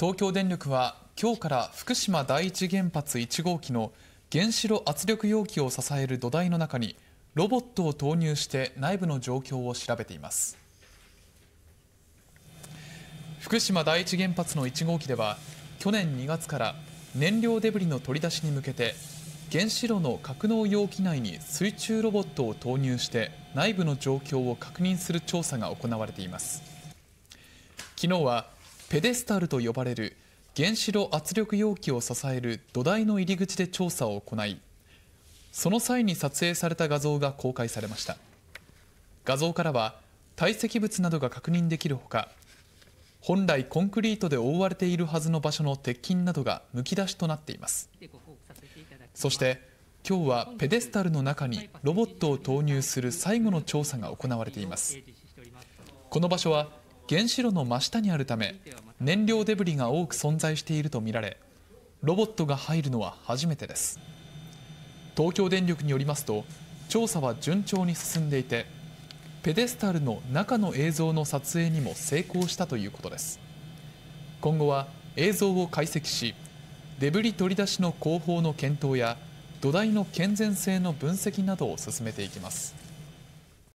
東京電力は今日から福島第一原発1号機の原子炉圧力容器を支える土台の中にロボットを投入して内部の状況を調べています福島第一原発の1号機では去年2月から燃料デブリの取り出しに向けて原子炉の格納容器内に水中ロボットを投入して内部の状況を確認する調査が行われています昨日はペデスタルと呼ばれる原子炉圧力容器を支える土台の入り口で調査を行いその際に撮影された画像が公開されました画像からは堆積物などが確認できるほか本来コンクリートで覆われているはずの場所の鉄筋などがむき出しとなっていますそして今日はペデスタルの中にロボットを投入する最後の調査が行われていますこの場所は原子炉の真下にあるため燃料デブリが多く存在しているとみられロボットが入るのは初めてです東京電力によりますと調査は順調に進んでいてペデスタルの中の映像の撮影にも成功したということです今後は映像を解析しデブリ取り出しの工法の検討や土台の健全性の分析などを進めていきます。